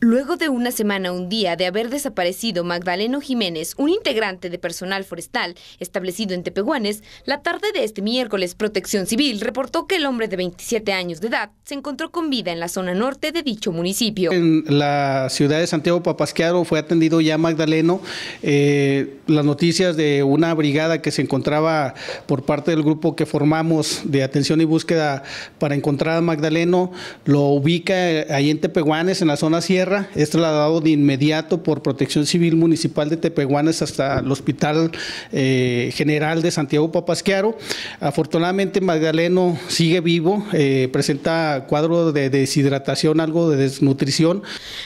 Luego de una semana, un día de haber desaparecido Magdaleno Jiménez, un integrante de personal forestal establecido en Tepehuanes, la tarde de este miércoles Protección Civil reportó que el hombre de 27 años de edad se encontró con vida en la zona norte de dicho municipio. En la ciudad de Santiago Papasquiaro fue atendido ya Magdaleno. Eh, las noticias de una brigada que se encontraba por parte del grupo que formamos de atención y búsqueda para encontrar a Magdaleno lo ubica eh, ahí en Tepehuanes, en la zona sierra lo es trasladado de inmediato por Protección Civil Municipal de Tepehuanes hasta el Hospital eh, General de Santiago Papasquiaro. Afortunadamente Magdaleno sigue vivo, eh, presenta cuadro de deshidratación, algo de desnutrición.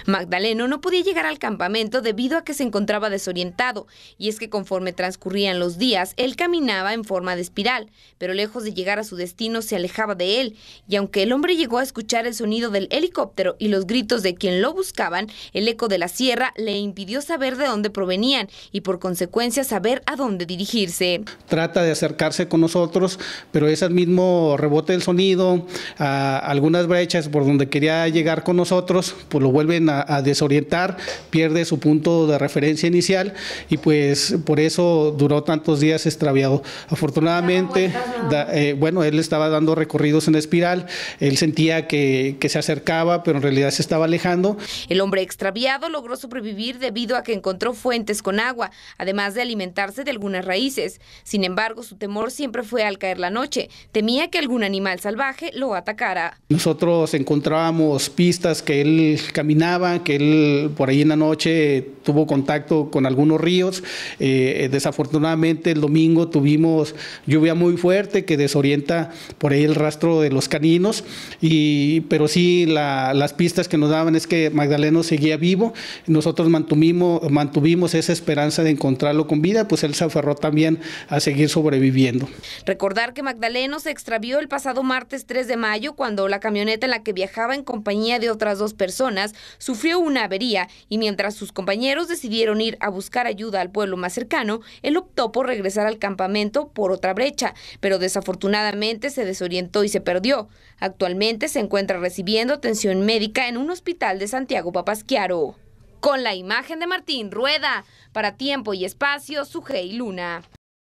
Magdaleno no podía llegar al campamento debido a que se encontraba desorientado y es que conforme transcurrían los días, él caminaba en forma de espiral, pero lejos de llegar a su destino se alejaba de él y aunque el hombre llegó a escuchar el sonido del helicóptero y los gritos de quien lo buscaba, el eco de la sierra le impidió saber de dónde provenían y por consecuencia saber a dónde dirigirse. Trata de acercarse con nosotros, pero ese mismo rebote del sonido, a algunas brechas por donde quería llegar con nosotros, pues lo vuelven a, desorientar, pierde su punto de referencia inicial y pues por eso duró tantos días extraviado. Afortunadamente, eh, bueno, él estaba dando recorridos en espiral, él sentía que se acercaba, pero en realidad se estaba alejando. El hombre extraviado logró sobrevivir debido a que encontró fuentes con agua, además de alimentarse de algunas raíces. Sin embargo, su temor siempre fue al caer la noche. Temía que algún animal salvaje lo atacara. Nosotros encontrábamos pistas que él caminaba, que él por ahí en la noche tuvo contacto con algunos ríos. Eh, desafortunadamente el domingo tuvimos lluvia muy fuerte que desorienta por ahí el rastro de los caninos, y, pero sí las pistas que nos daban es que Magdaleno seguía vivo. Nosotros mantuvimos, mantuvimos esa esperanza de encontrarlo con vida, pues él se aferró también a seguir sobreviviendo. Recordar que Magdaleno se extravió el pasado martes 3 de mayo cuando la camioneta en la que viajaba en compañía de otras dos personas sufrió una avería y mientras sus compañeros decidieron ir a buscar ayuda al pueblo más cercano, él optó por regresar al campamento por otra brecha, pero desafortunadamente se desorientó y se perdió. Actualmente se encuentra recibiendo atención médica en un hospital de Santiago Papasquiaro. Con la imagen de Martín Rueda, para tiempo y espacio, Sujei Luna.